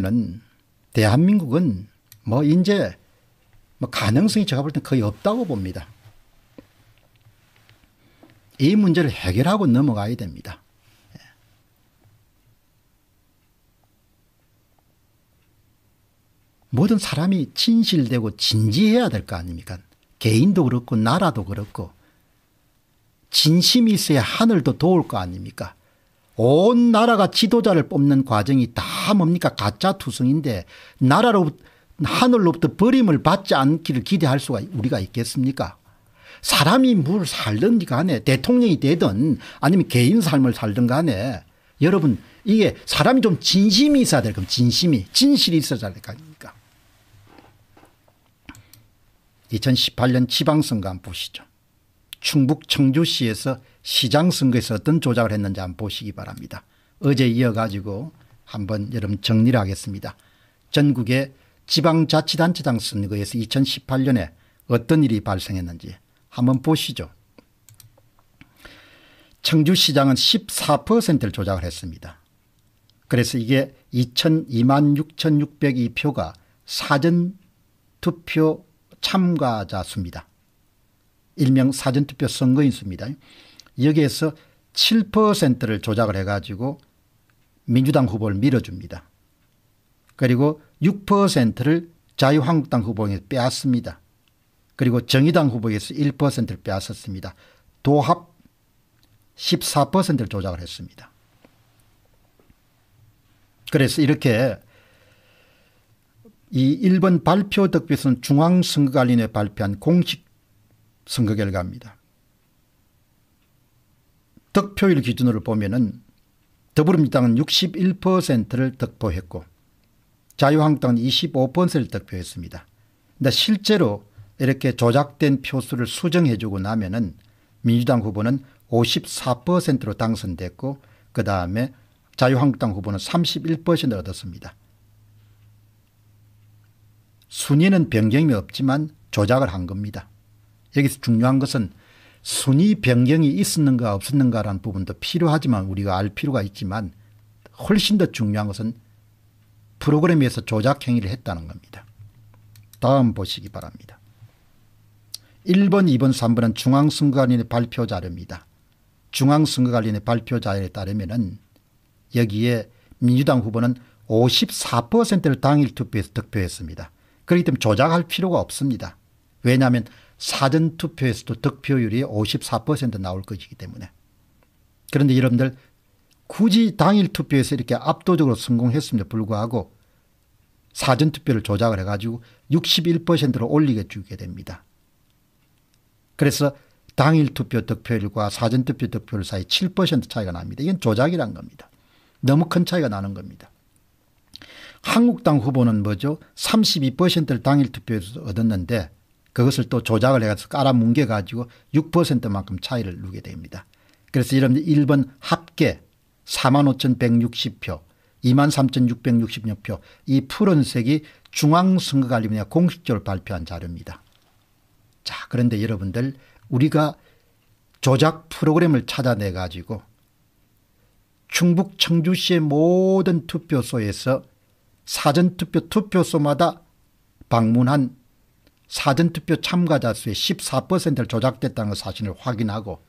보면은 대한민국은 뭐 이제 뭐 가능성이 제가 볼 땐 거의 없다고 봅니다. 이 문제를 해결하고 넘어가야 됩니다. 예. 모든 사람이 진실되고 진지해야 될 거 아닙니까? 개인도 그렇고 나라도 그렇고 진심이 있어야 하늘도 도울 거 아닙니까? 온 나라가 지도자를 뽑는 과정이 다 뭡니까 가짜 투성인데 나라로 하늘로부터 버림을 받지 않기를 기대할 수가 우리가 있겠습니까 사람이 뭘 살든 간에 대통령이 되든 아니면 개인 삶을 살든 간에 여러분 이게 사람이 좀 진심이 있어야 될 겁니다. 진심이 진실이 있어야 될 거 아닙니까 2018년 지방선거 한번 보시죠. 충북 청주시에서 시장 선거에서 어떤 조작을 했는지 한번 보시기 바랍니다. 어제 이어가지고 한번 여러분 정리를 하겠습니다. 전국의 지방자치단체장 선거에서 2018년에 어떤 일이 발생했는지 한번 보시죠. 청주시장은 14%를 조작을 했습니다. 그래서 이게 2 0 2 6,602표가 사전투표 참가자 수입니다. 일명 사전투표 선거인수입니다. 여기에서 7%를 조작을 해가지고 민주당 후보를 밀어줍니다. 그리고 6%를 자유한국당 후보에게 빼앗습니다. 그리고 정의당 후보에서 1%를 빼앗았습니다. 도합 14%를 조작을 했습니다. 그래서 이렇게 이 일본 발표 덕비선 중앙선거관리위원회 발표한 공식 선거 결과입니다. 득표율 기준으로 보면은 더불어민주당은 61%를 득표했고 자유한국당은 25%를 득표했습니다. 근데 실제로 이렇게 조작된 표수를 수정해주고 나면은 민주당 후보는 54%로 당선됐고 그 다음에 자유한국당 후보는 31%를 얻었습니다. 순위는 변경이 없지만 조작을 한 겁니다. 여기서 중요한 것은 순위 변경이 있었는가 없었는가라는 부분도 필요하지만 우리가 알 필요가 있지만 훨씬 더 중요한 것은 프로그램에서 조작 행위를 했다는 겁니다. 다음 보시기 바랍니다. 1번, 2번, 3번은 중앙선거관리의 발표 자료입니다. 중앙선거관리의 발표 자료에 따르면 여기에 민주당 후보는 54%를 당일 투표에서 득표했습니다. 그렇기 때문에 조작할 필요가 없습니다. 왜냐하면 사전투표에서도 득표율이 54% 나올 것이기 때문에 그런데 여러분들 굳이 당일 투표에서 이렇게 압도적으로 성공했음에도 불구하고 사전투표를 조작을 해가지고 61%로 올리게 주게 됩니다. 그래서 당일 투표 득표율과 사전투표 득표율 사이 7% 차이가 납니다. 이건 조작이란 겁니다. 너무 큰 차이가 나는 겁니다. 한국당 후보는 뭐죠? 32%를 당일 투표에서 얻었는데 그것을 또 조작을 해가지고 깔아뭉개 가지고 6%만큼 차이를 누게 됩니다. 그래서 여러분 1번 합계 45,160표 23,666표 이 푸른색이 중앙선거관리위원회 공식적으로 발표한 자료입니다. 자 그런데 여러분들 우리가 조작 프로그램을 찾아내 가지고 충북 청주시의 모든 투표소에서 사전투표 투표소마다 방문한 사전투표 참가자 수의 14%를 조작됐다는 사실을 확인하고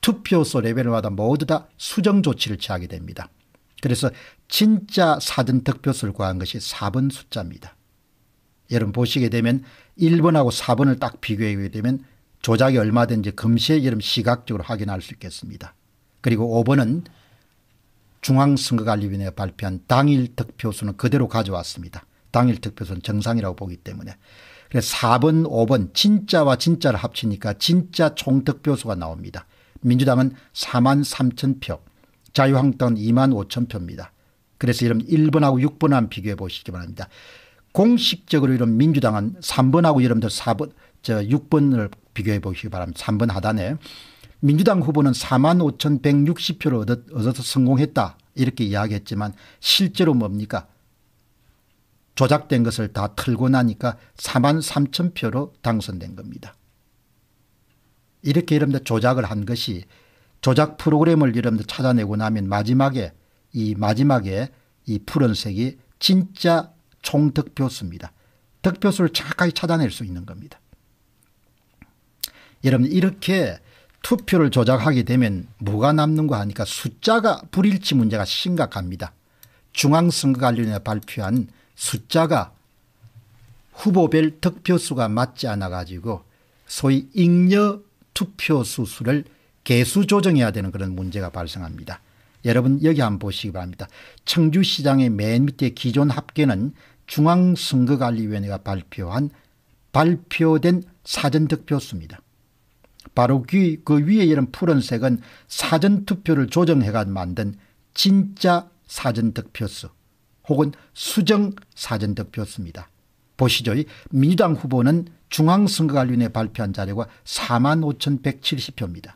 투표소 레벨마다 모두 다 수정 조치를 취하게 됩니다. 그래서 진짜 사전투표수를 구한 것이 4번 숫자입니다. 여러분 보시게 되면 1번하고 4번을 딱 비교하게 되면 조작이 얼마든지 금시에 여러분 시각적으로 확인할 수 있겠습니다. 그리고 5번은 중앙선거관리위원회가 발표한 당일 득표수는 그대로 가져왔습니다. 당일 득표수는 정상이라고 보기 때문에 4번, 그러니까 5번 진짜와 진짜를 합치니까 진짜 총득표수가 나옵니다. 민주당은 4만 3천 표, 자유한국당은 2만 5천 표입니다. 그래서 여러분 1번하고 6번 한 비교해 보시기 바랍니다. 공식적으로 이런 민주당은 3번하고 여러분들 4번, 저 6번을 비교해 보시기 바랍니다. 3번 하단에. 민주당 후보는 4만 5,160표를 얻어, 얻어서 성공했다. 이렇게 이야기했지만 실제로 뭡니까? 조작된 것을 다 털고 나니까 4만 3천 표로 당선된 겁니다. 이렇게 여러분들 조작을 한 것이 조작 프로그램을 여러분들 찾아내고 나면 마지막에 이 마지막에 이 푸른색이 진짜 총 득표수입니다. 득표수를 정확하게 찾아낼 수 있는 겁니다. 여러분 이렇게 투표를 조작하게 되면 뭐가 남는 거 하니까 숫자가 불일치 문제가 심각합니다. 중앙선거관리위원회 발표한 숫자가 후보별 득표수가 맞지 않아 가지고 소위 잉여 투표수 수를 개수 조정해야 되는 그런 문제가 발생합니다. 여러분 여기 한번 보시기 바랍니다. 청주시장의 맨 밑에 기존 합계는 중앙선거관리위원회가 발표한 발표된 사전득표수입니다. 바로 그, 그 위에 이런 푸른색은 사전투표를 조정해가 만든 진짜 사전득표수 혹은 수정 사전 득표수입니다. 보시죠. 민주당 후보는 중앙선거관리위원회 발표한 자료가 4만 5,170표입니다.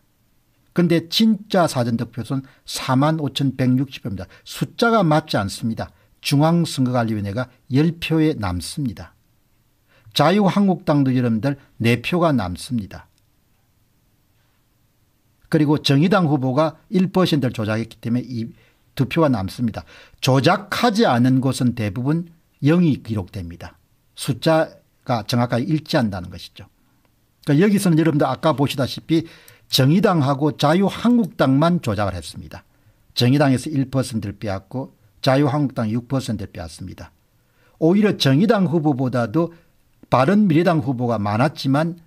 근데 진짜 사전 득표수는 4만 5,160표입니다. 숫자가 맞지 않습니다. 중앙선거관리위원회가 10표에 남습니다. 자유한국당도 여러분들 4표가 남습니다. 그리고 정의당 후보가 1%를 조작했기 때문에 투표가 남습니다. 조작하지 않은 곳은 대부분 0이 기록됩니다. 숫자가 정확하게 일치한다는 것이죠. 그러니까 여기서는 여러분들 아까 보시다시피 정의당하고 자유한국당만 조작을 했습니다. 정의당에서 1%를 빼앗고 자유한국당 6%를 빼앗습니다. 오히려 정의당 후보보다도 바른미래당 후보가 많았지만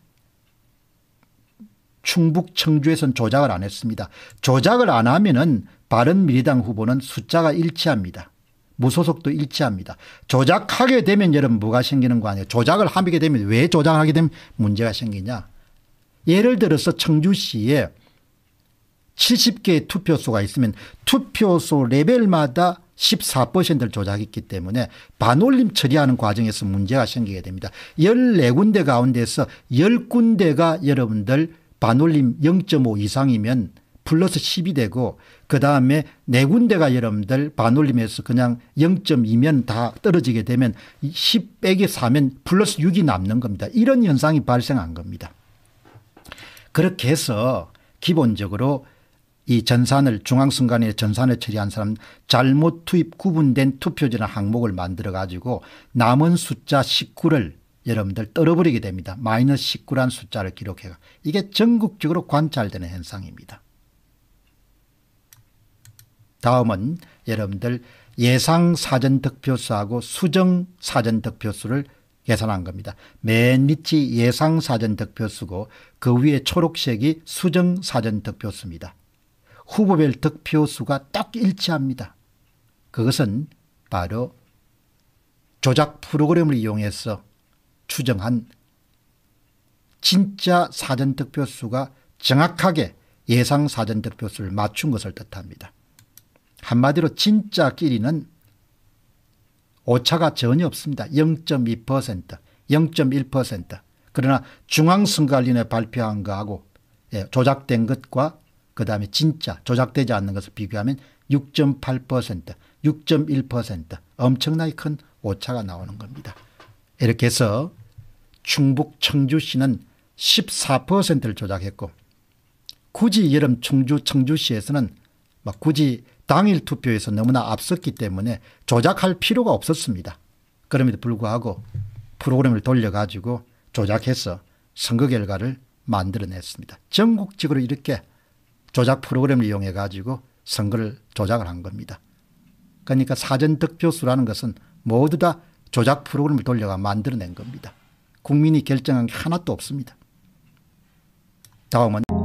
충북 청주에선 조작을 안 했습니다. 조작을 안 하면 은 바른미래당 후보는 숫자가 일치합니다. 무소속도 일치합니다. 조작하게 되면 여러분 뭐가 생기는 거 아니에요. 조작을 하게 되면 왜 조작하게 되면 문제가 생기냐. 예를 들어서 청주시에 70개의 투표소가 있으면 투표소 레벨마다 14%를 조작했기 때문에 반올림 처리하는 과정에서 문제가 생기게 됩니다. 14군데 가운데서 10군데가 여러분들 반올림 0.5 이상이면 플러스 10이 되고 그 다음에 네 군데가 여러분들 반올림해서 그냥 0.2면 다 떨어지게 되면 10 빼기 4면 플러스 6이 남는 겁니다. 이런 현상이 발생한 겁니다. 그렇게 해서 기본적으로 이 전산을 중앙선관위의 전산을 처리한 사람 잘못 투입 구분된 투표지나 항목을 만들어 가지고 남은 숫자 19를 여러분들 떨어버리게 됩니다. 마이너스 19란 숫자를 기록해가 이게 전국적으로 관찰되는 현상입니다. 다음은 여러분들 예상 사전 득표수하고 수정 사전 득표수를 계산한 겁니다. 맨 밑이 예상 사전 득표수고 그 위에 초록색이 수정 사전 득표수입니다. 후보별 득표수가 딱 일치합니다. 그것은 바로 조작 프로그램을 이용해서 추정한 진짜 사전 득표수가 정확하게 예상 사전 득표수를 맞춘 것을 뜻합니다. 한마디로 진짜 끼리는 오차가 전혀 없습니다. 0.2%, 0.1%. 그러나 중앙선관위원회 발표한 거하고 예, 조작된 것과 그 다음에 진짜 조작되지 않는 것을 비교하면 6.8%, 6.1% 엄청나게 큰 오차가 나오는 겁니다. 이렇게 해서 충북 청주시는 14%를 조작했고 굳이 여름 청주 청주시에서는 막 뭐 굳이 당일 투표에서 너무나 앞섰기 때문에 조작할 필요가 없었습니다. 그럼에도 불구하고 프로그램을 돌려가지고 조작해서 선거 결과를 만들어냈습니다. 전국적으로 이렇게 조작 프로그램을 이용해 가지고 선거를 조작을 한 겁니다. 그러니까 사전 득표수라는 것은 모두 다 조작 프로그램을 돌려가 만들어낸 겁니다. 국민이 결정한 게 하나도 없습니다. 다음은